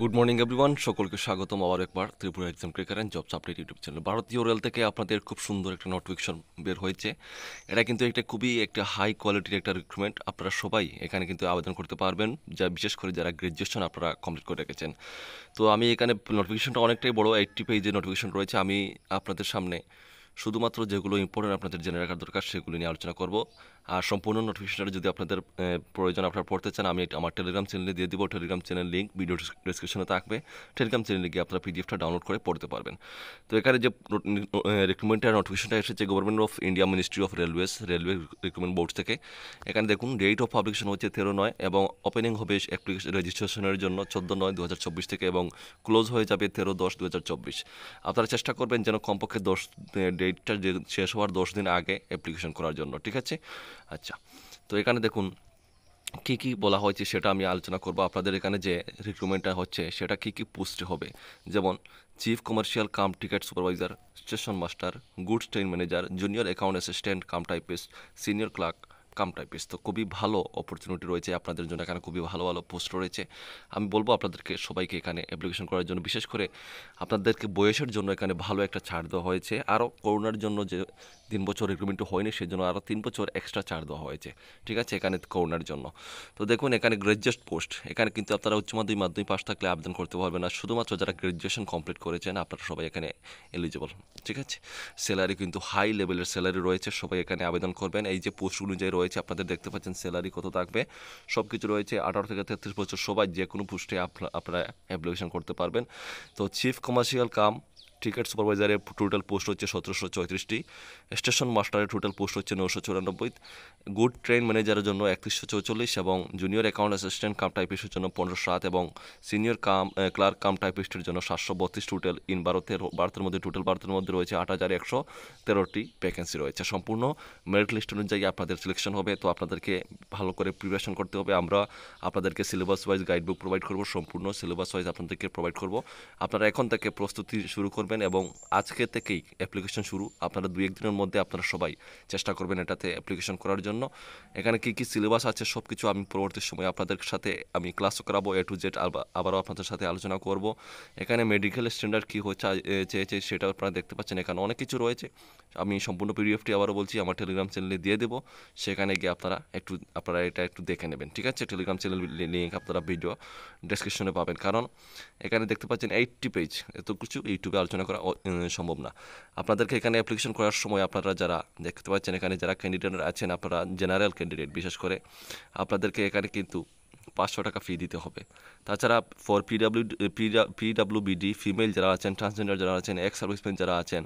good morning everyone সকলকে স্বাগতম আবার একবার Tripura exam cracker and jobs update YouTube channel ভারতীয় রেল থেকে আপনাদের খুব সুন্দর একটা নোটিফিকেশন বের হয়েছে এটা কিন্তু একটা খুবই একটা হাই কোয়ালিটির একটা রিক্রুটমেন্ট আপনারা সবাই এখানে কিন্তু আবেদন করতে পারবেন যা বিশেষ করে যারা গ্র্যাজুয়েশন আপনারা কমপ্লিট করে রেখেছেন তো আমি এখানে নোটিফিকেশনটা অনেকটাই বড় এইটটি পেজের নোটিফিকেশন রয়েছে আমি আপনাদের সামনে শুধুমাত্র যেগুলো ইম্পর্টেন্ট আপনাদের জেনে রাখার দরকার সেগুলো নিয়ে আলোচনা করব আর সম্পূর্ণ নোটিফিকেশনটা যদি আপনাদের প্রয়োজন আপনারা পড়তে চান আমি আমার টেলিগ্রাম চ্যানেলে দিয়ে দিব টেলিগ্রাম চ্যানেল লিঙ্ক ভিডিও ডিসক্রিপশনে থাকবে টেলিগ্রাম চ্যানেলে গিয়ে আপনারা পিডিএফটা ডাউনলোড করে পড়তে পারবেন তো এখানে যে রিক্রুটমেন্ট আর নোটিফিকেশনটা এসেছে government of India ministry of railways railway recruitment board থেকে এখানে দেখুন ডেট অফ পাবলিকেশন হচ্ছে তেরো নয় এবং ওপেনিং হবে অ্যাপ্লিকেশন রেজিস্ট্রেশনের জন্য চোদ্দো নয় দু থেকে এবং ক্লোজ হয়ে যাবে তেরো দশ দু আপনারা চেষ্টা করবেন যেন কমপক্ষে দশ ডেটটা শেষ হওয়ার দশ দিন আগে অ্যাপ্লিকেশন করার জন্য ঠিক আছে আচ্ছা তো এখানে দেখুন কি কি বলা হয়েছে সেটা আমি আলোচনা করব আপনাদের এখানে যে রিক্রুটমেন্টটা হচ্ছে সেটা কি কি পোস্টে হবে যেমন chief commercial cum ticket supervisor station master goods train manager junior account assistant cum typist senior clerk cum typist তো খুবই ভালো অপরচুনিটি রয়েছে আপনাদের জন্য এখানে খুবই ভালো ভালো পোস্ট রয়েছে আমি বলবো আপনাদেরকে সবাইকে এখানে অ্যাপ্লিকেশন করার জন্য বিশেষ করে আপনাদেরকে বয়সের জন্য এখানে ভালো একটা ছাড় দেওয়া হয়েছে আরও করোনার জন্য যে তিন বছর রিক্রুটমেন্ট হয়নি সেই জন্য আরও তিন বছর এক্সট্রা ছাড় দেওয়া হয়েছে ঠিক আছে এখানে করোনার জন্য তো দেখুন এখানে গ্র্যাজুয়েট পোস্ট এখানে কিন্তু আপনারা উচ্চ মাধ্যমিক মাধ্যমিক পাশ থাকলে আবেদন করতে পারবেন না শুধুমাত্র যারা গ্র্যাজুয়েশন কমপ্লিট করেছেন আপনারা সবাই এখানে এলিজিবল ঠিক আছে স্যালারি কিন্তু হাই লেভেলের স্যালারি রয়েছে সবাই এখানে আবেদন করবেন এই যে পোস্ট অনুযায়ী রয়েছে আপনাদের দেখতে পাচ্ছেন স্যালারি কত থাকবে সব কিছু রয়েছে আঠারো থেকে তেত্রিশ বছর সবাই যে কোনো পোস্টে আপনারা অ্যাপ্লিকেশন করতে পারবেন তো চিফ কমার্শিয়াল কাম টিকেট সুপারভাইজারের টোটাল পোস্ট হচ্ছে সতেরোশো চৌত্রিশটি স্টেশন মাস্টারের টোটাল পোস্ট হচ্ছে নশো চুরানব্বই গুড ট্রেন ম্যানেজারের জন্য একত্রিশশো চৌচল্লিশ এবং জুনিয়র অ্যাকাউন্ট অ্যাসিস্ট্যান্ট কাম টাইপিস্টের জন্য পনেরোশো সাত এবং সিনিয়র কাম ক্লার্ক কাম টাইপিস্টের জন্য সাতশো বত্রিশ টোটাল ইন ভারতের ভারতের মধ্যে টোটাল ভারতের মধ্যে রয়েছে আট হাজার একশো তেরোটি ভ্যাকেন্সি রয়েছে সম্পূর্ণ মেরিট লিস্ট অনুযায়ী আপনাদের সিলেকশন হবে তো আপনাদেরকে ভালো করে প্রিপারেশন করতে হবে আমরা আপনাদেরকে সিলেবাস ওয়াইজ গাইডবুক প্রোভাইড করবো সম্পূর্ণ সিলেবাস ওয়াইজ আপনাদেরকে প্রোভাইড করবো আপনারা এখন থেকে প্রস্তুতি শুরু করবেন করবেন এবং আজকে থেকেই অ্যাপ্লিকেশন শুরু আপনারা দু একদিনের মধ্যে আপনারা সবাই চেষ্টা করবেন এটাতে অ্যাপ্লিকেশন করার জন্য এখানে কী কী সিলেবাস আছে সব কিছু আমি পরবর্তী সময় আপনাদের সাথে আমি ক্লাসও করাবো এ টু জেড আবারও আপনাদের সাথে আলোচনা করব এখানে মেডিকেল স্ট্যান্ডার্ড কী হচ্ছে চেয়েছে সেটা আপনারা দেখতে পাচ্ছেন এখানে অনেক কিছু রয়েছে আমি সম্পূর্ণ পিডিএফটি আবারও বলছি আমার টেলিগ্রাম চ্যানেলে দিয়ে দেবো সেখানে গিয়ে আপনারা একটু আপনারা এটা একটু দেখে নেবেন ঠিক আছে টেলিগ্রাম চ্যানেল লিঙ্ক আপনারা ভিডিও ডেসক্রিপশনে পাবেন কারণ এখানে দেখতে পাচ্ছেন এইটটি পেজ এত কিছু ইউটিউবে আলোচনা আলোচনা করা সম্ভব না আপনাদেরকে এখানে অ্যাপ্লিকেশন করার সময় আপনারা যারা দেখতে পাচ্ছেন এখানে যারা ক্যান্ডিডেট আছেন আপনারা জেনারেল ক্যান্ডিডেট বিশেষ করে আপনাদেরকে এখানে কিন্তু পাঁচশো টাকা ফি দিতে হবে তাছাড়া ফর পিডাব্লিউ বিডি ফিমেল যারা আছেন ট্রান্সজেন্ডার যারা আছেন এক্স সার্ভিসম্যান যারা আছেন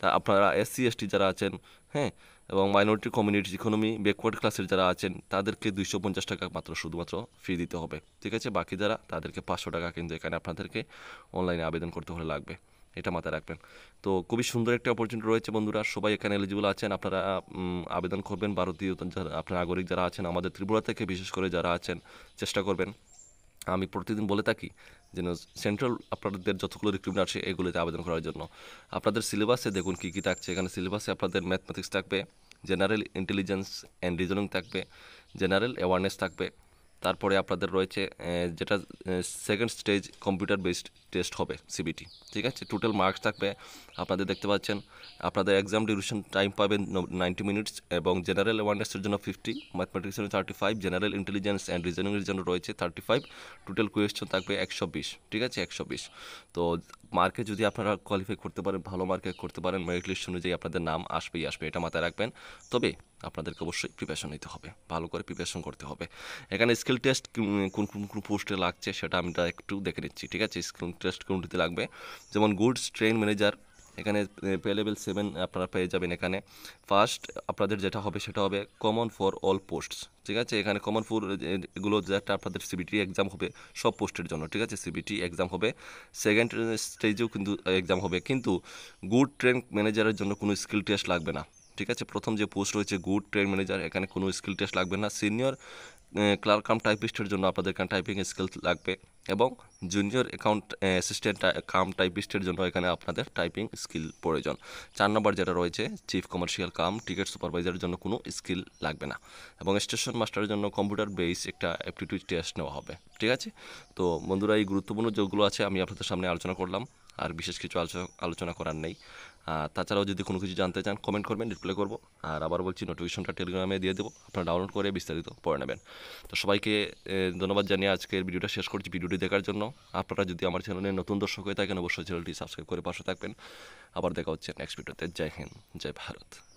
তা আপনারা এসসি এসটি যারা আছেন হ্যাঁ এবং মাইনরিটি কমিউনিটি ইকোনমি ব্যাকওয়ার্ড ক্লাসের যারা আছেন তাদেরকে দুইশো পঞ্চাশ টাকা মাত্র শুধুমাত্র ফি দিতে হবে ঠিক আছে বাকি যারা তাদেরকে পাঁচশো টাকা কিন্তু এখানে আপনাদেরকে অনলাইনে আবেদন করতে হলে লাগবে এটা মাথায় রাখবেন তো খুবই সুন্দর একটা অপরচুনিটি রয়েছে বন্ধুরা সবাই এখানে এলিজিবল আছেন আপনারা আবেদন করবেন ভারতীয় যারা আপনার নাগরিক যারা আছেন আমাদের ত্রিপুরা থেকে বিশেষ করে যারা আছেন চেষ্টা করবেন আমি প্রতিদিন বলে থাকি যেন সেন্ট্রাল আপনাদের যতগুলো রিক্রুটমেন্ট আছে এগুলোতে আবেদন করার জন্য আপনাদের সিলেবাসে দেখুন কী কী থাকছে এখানে সিলেবাসে আপনাদের ম্যাথমেটিক্স থাকবে জেনারেল ইন্টেলিজেন্স অ্যান্ড রিজনিং থাকবে জেনারেল অ্যাওয়ারনেস থাকবে তারপরে আপনাদের রয়েছে যেটা second stage computer based test হবে সিবিটি ঠিক আছে টোটাল মার্কস থাকবে আপনাদের দেখতে পাচ্ছেন আপনাদের এক্সাম ডিউরেশন টাইম পাবেন নাইনটি মিনিটস এবং জেনারেল অ্যাওয়ারনেসের জন্য ফিফটি ম্যাথমেটিক্সের জন্য thirty five general intelligence and রিজনিংয়ের জন্য রয়েছে থার্টি ফাইভ টোটাল কোয়েশ্চন থাকবে একশো বিশ ঠিক আছে একশো বিশ তো মার্কে যদি আপনারা কোয়ালিফাই করতে পারেন ভালো মার্কে করতে পারেন মেরিট লিস্ট অনুযায়ী আপনাদের নাম আসবেই আসবে এটা মাথায় রাখবেন তবে আপনাদেরকে অবশ্যই প্রিপারেশন নিতে হবে ভালো করে প্রিপারেশন করতে হবে এখানে স্কিল টেস্ট কোন কোন কোন পোস্টে লাগছে সেটা আমি একটু দেখে নিচ্ছি ঠিক আছে স্কিল টেস্ট কোনটিতে লাগবে যেমন গুডস ট্রেন ম্যানেজার এখানে পে লেভেল সেভেন আপনারা পেয়ে যাবেন এখানে ফার্স্ট আপনাদের যেটা হবে সেটা হবে কমন ফর অল পোস্টস ঠিক আছে এখানে কমন ফর এগুলো যেটা আপনাদের সিবিটি এক্সাম হবে সব পোস্টের জন্য ঠিক আছে সিবিটি এক্সাম হবে সেকেন্ড স্টেজেও কিন্তু এক্সাম হবে কিন্তু গুড ট্রেন ম্যানেজারের জন্য কোনো স্কিল টেস্ট লাগবে না ঠিক আছে প্রথম যে পোস্ট রয়েছে গুড ট্রেড ম্যানেজার এখানে কোনো স্কিল টেস্ট লাগবে না সিনিয়র ক্লার্ক কাম টাইপিস্টের জন্য আপনাদের এখানে টাইপিং স্কিল লাগবে এবং জুনিয়র অ্যাকাউন্ট অ্যাসিস্ট্যান্ট কাম টাইপিস্টের জন্য এখানে আপনাদের টাইপিং স্কিল প্রয়োজন চার নম্বর যেটা রয়েছে চিফ কমার্শিয়াল কাম টিকিট সুপারভাইজারের জন্য কোনো স্কিল লাগবে না এবং স্টেশন মাস্টারের জন্য কম্পিউটার বেস একটা অ্যাপটিটিউড টেস্ট নেওয়া হবে ঠিক আছে তো বন্ধুরা এই গুরুত্বপূর্ণ যোগগুলো আছে আমি আপনাদের সামনে আলোচনা করলাম আর বিশেষ কিছু আলোচনা করার নেই তাছাড়াও যদি কোনো কিছু জানতে চান কমেন্ট করবেন ডিসপ্লে করব আর আবার বলছি নোটিফিকেশনটা টেলিগ্রামে দিয়ে দেবো আপনারা ডাউনলোড করে বিস্তারিত পড়ে নেবেন তো সবাইকে ধন্যবাদ জানিয়ে আজকের ভিডিওটা শেষ করছি ভিডিওটি দেখার জন্য আপনারা যদি আমার চ্যানেলে নতুন দর্শক হয়ে থাকেন অবশ্যই চ্যানেলটি সাবস্ক্রাইব করে পাশে থাকবেন আবার দেখা হচ্ছে নেক্সট ভিডিওতে জয় হিন্দ জয় ভারত